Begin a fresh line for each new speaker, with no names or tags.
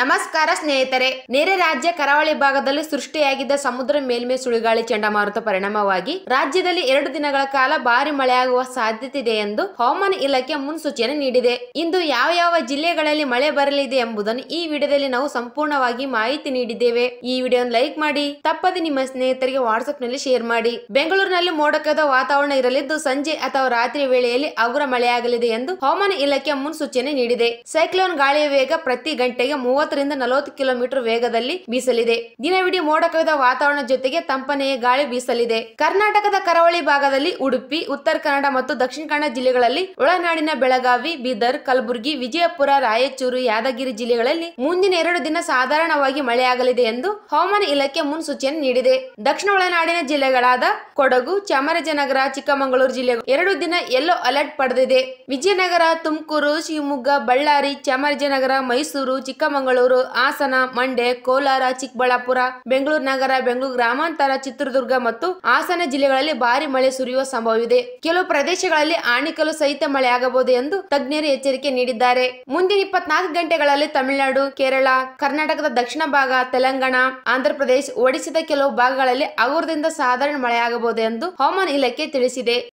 ನಮಸ್ಕಾರ ಸ್ನೇಹಿತರೆ ನೆರೆ ರಾಜ್ಯ ಕರಾವಳಿ ಭಾಗದಲ್ಲಿ ಸೃಷ್ಟಿಯಾಗಿದ್ದ ಸಮುದ್ರ ಮೇಲ್ಮೈ ಸುಳಿಗಾಳಿ ಚಂಡಮಾರುತ ಪರಿಣಾಮವಾಗಿ ರಾಜ್ಯದಲ್ಲಿ ಎರಡು ದಿನಗಳ ಕಾಲ ಭಾರಿ ಮಳೆಯಾಗುವ ಸಾಧ್ಯತೆ ಇದೆ ಎಂದು ಹವಾಮಾನ ಇಲಾಖೆ ಮುನ್ಸೂಚನೆ ನೀಡಿದೆ ಇಂದು ಯಾವ ಯಾವ ಜಿಲ್ಲೆಗಳಲ್ಲಿ ಮಳೆ ಬರಲಿದೆ ಎಂಬುದನ್ನು ಈ ವಿಡಿಯೋದಲ್ಲಿ ನಾವು ಸಂಪೂರ್ಣವಾಗಿ ಮಾಹಿತಿ ನೀಡಿದ್ದೇವೆ ಈ ವಿಡಿಯೋ ಲೈಕ್ ಮಾಡಿ ತಪ್ಪದೆ ನಿಮ್ಮ ಸ್ನೇಹಿತರಿಗೆ ವಾಟ್ಸ್ಆಪ್ ನಲ್ಲಿ ಶೇರ್ ಮಾಡಿ ಬೆಂಗಳೂರಿನಲ್ಲಿ ಮೋಡಕದ ವಾತಾವರಣ ಇರಲಿದ್ದು ಸಂಜೆ ಅಥವಾ ರಾತ್ರಿ ವೇಳೆಯಲ್ಲಿ ಅಗುರ ಮಳೆಯಾಗಲಿದೆ ಎಂದು ಹವಾಮಾನ ಇಲಾಖೆ ಮುನ್ಸೂಚನೆ ನೀಡಿದೆ ಸೈಕ್ಲೋನ್ ಗಾಳಿಯ ವೇಗ ಪ್ರತಿ ಗಂಟೆಗೆ ಮೂವತ್ತು ಮೂವತ್ತರಿಂದ ನಲವತ್ತು ಕಿಲೋಮೀಟರ್ ವೇಗದಲ್ಲಿ ಬೀಸಲಿದೆ ದಿನವಿಡೀ ಮೋಡ ಕವಿದ ವಾತಾವರಣ ಜೊತೆಗೆ ತಂಪನೆಯ ಗಾಳಿ ಬೀಸಲಿದೆ ಕರ್ನಾಟಕದ ಕರಾವಳಿ ಭಾಗದಲ್ಲಿ ಉಡುಪಿ ಉತ್ತರ ಕನ್ನಡ ಮತ್ತು ದಕ್ಷಿಣ ಕನ್ನಡ ಜಿಲ್ಲೆಗಳಲ್ಲಿ ಒಳನಾಡಿನ ಬೆಳಗಾವಿ ಬೀದರ್ ಕಲಬುರಗಿ ವಿಜಯಪುರ ರಾಯಚೂರು ಯಾದಗಿರಿ ಜಿಲ್ಲೆಗಳಲ್ಲಿ ಮುಂದಿನ ಎರಡು ದಿನ ಸಾಧಾರಣವಾಗಿ ಮಳೆಯಾಗಲಿದೆ ಎಂದು ಹವಾಮಾನ ಇಲಾಖೆ ಮುನ್ಸೂಚನೆ ನೀಡಿದೆ ದಕ್ಷಿಣ ಒಳನಾಡಿನ ಜಿಲ್ಲೆಗಳಾದ ಕೊಡಗು ಚಾಮರಾಜನಗರ ಚಿಕ್ಕಮಗಳೂರು ಜಿಲ್ಲೆ ಎರಡು ದಿನ ಯೆಲ್ಲೋ ಅಲರ್ಟ್ ಪಡೆದಿದೆ ವಿಜಯನಗರ ತುಮಕೂರು ಶಿವಮೊಗ್ಗ ಬಳ್ಳಾರಿ ಚಾಮರಾಜನಗರ ಮೈಸೂರು ಚಿಕ್ಕಮಗಳೂರು ಚಿಕ್ಕಮಗಳೂರು ಹಾಸನ ಮಂಡ್ಯ ಕೋಲಾರ ಚಿಕ್ಕಬಳ್ಳಾಪುರ ಬೆಂಗಳೂರು ನಗರ ಬೆಂಗಳೂರು ಗ್ರಾಮಾಂತರ ಚಿತ್ರದುರ್ಗ ಮತ್ತು ಹಾಸನ ಜಿಲ್ಲೆಗಳಲ್ಲಿ ಭಾರಿ ಮಳೆ ಸುರಿಯುವ ಸಂಭವವಿದೆ ಕೆಲವು ಪ್ರದೇಶಗಳಲ್ಲಿ ಆಣಿಕಲು ಸಹಿತ ಮಳೆಯಾಗಬಹುದು ಎಂದು ತಜ್ಞರು ಎಚ್ಚರಿಕೆ ನೀಡಿದ್ದಾರೆ ಮುಂದಿನ ಇಪ್ಪತ್ನಾಲ್ಕು ಗಂಟೆಗಳಲ್ಲಿ ತಮಿಳುನಾಡು ಕೇರಳ ಕರ್ನಾಟಕದ ದಕ್ಷಿಣ ಭಾಗ ತೆಲಂಗಾಣ ಆಂಧ್ರಪ್ರದೇಶ ಒಡಿಶಾದ ಕೆಲವು ಭಾಗಗಳಲ್ಲಿ ಅಗುರದಿಂದ ಸಾಧಾರಣ ಮಳೆಯಾಗಬಹುದು ಎಂದು ಹವಾಮಾನ ಇಲಾಖೆ ತಿಳಿಸಿದೆ